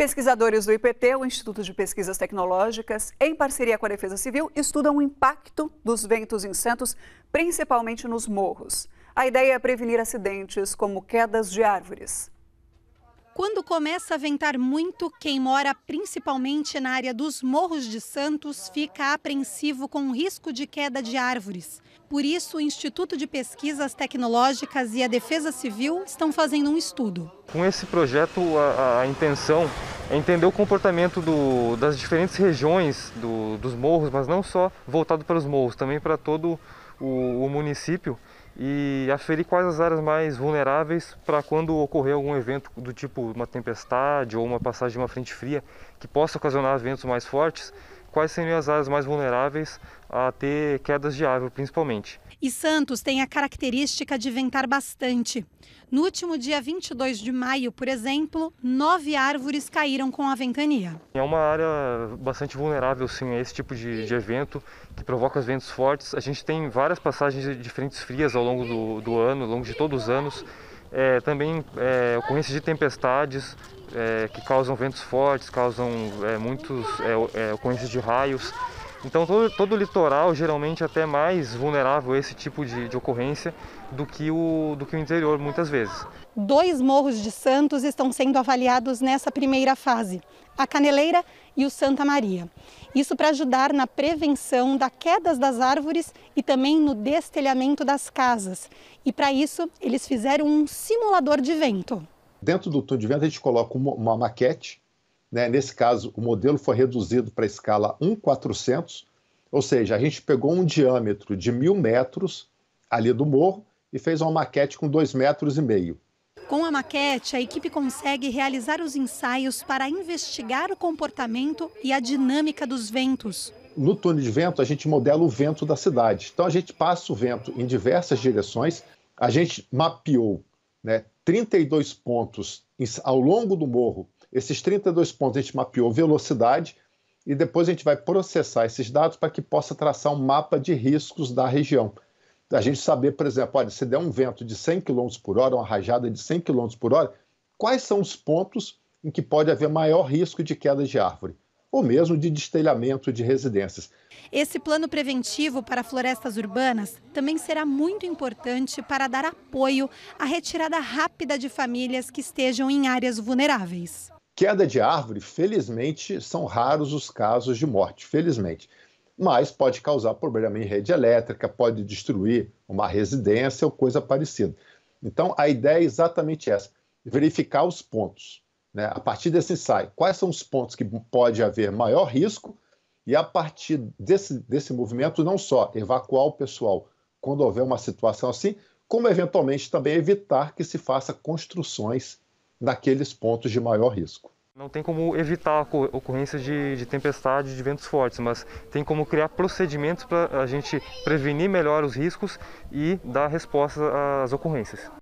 Pesquisadores do IPT, o Instituto de Pesquisas Tecnológicas, em parceria com a Defesa Civil, estudam o impacto dos ventos incentos, principalmente nos morros. A ideia é prevenir acidentes como quedas de árvores. Quando começa a ventar muito, quem mora principalmente na área dos Morros de Santos fica apreensivo com o risco de queda de árvores. Por isso, o Instituto de Pesquisas Tecnológicas e a Defesa Civil estão fazendo um estudo. Com esse projeto, a, a intenção é entender o comportamento do, das diferentes regiões do, dos morros, mas não só voltado para os morros, também para todo o o, o município e aferir quais as áreas mais vulneráveis para quando ocorrer algum evento do tipo uma tempestade ou uma passagem de uma frente fria que possa ocasionar ventos mais fortes, quais seriam as áreas mais vulneráveis a ter quedas de árvore, principalmente. E Santos tem a característica de ventar bastante. No último dia 22 de maio, por exemplo, nove árvores caíram com a ventania. É uma área bastante vulnerável sim, a esse tipo de, de evento que provoca os ventos fortes. A gente tem várias passagens de diferentes frias ao longo do, do ano, ao longo de todos os anos. É, também é, ocorrência de tempestades, é, que causam ventos fortes, causam é, muitos é, é ocorrências de raios. Então todo, todo o litoral geralmente é até mais vulnerável a esse tipo de, de ocorrência do que, o, do que o interior muitas vezes. Dois morros de Santos estão sendo avaliados nessa primeira fase, a Caneleira e o Santa Maria. Isso para ajudar na prevenção da quedas das árvores e também no destelhamento das casas. E para isso, eles fizeram um simulador de vento. Dentro do túnel de vento, a gente coloca uma maquete. Né? Nesse caso, o modelo foi reduzido para a escala 1,400, ou seja, a gente pegou um diâmetro de mil metros ali do morro e fez uma maquete com dois metros e meio. Com a maquete, a equipe consegue realizar os ensaios para investigar o comportamento e a dinâmica dos ventos. No túnel de vento, a gente modela o vento da cidade. Então, a gente passa o vento em diversas direções. A gente mapeou né, 32 pontos ao longo do morro. Esses 32 pontos a gente mapeou velocidade e depois a gente vai processar esses dados para que possa traçar um mapa de riscos da região. A gente saber, por exemplo, olha, se der um vento de 100 km por hora, uma rajada de 100 km por hora, quais são os pontos em que pode haver maior risco de queda de árvore? ou mesmo de destelhamento de residências. Esse plano preventivo para florestas urbanas também será muito importante para dar apoio à retirada rápida de famílias que estejam em áreas vulneráveis. Queda de árvore, felizmente, são raros os casos de morte, felizmente. Mas pode causar problema em rede elétrica, pode destruir uma residência ou coisa parecida. Então, a ideia é exatamente essa: verificar os pontos né? A partir desse ensaio, quais são os pontos que pode haver maior risco e a partir desse, desse movimento, não só evacuar o pessoal quando houver uma situação assim, como eventualmente também evitar que se faça construções naqueles pontos de maior risco. Não tem como evitar a ocorrência de, de tempestade, de ventos fortes, mas tem como criar procedimentos para a gente prevenir melhor os riscos e dar resposta às ocorrências.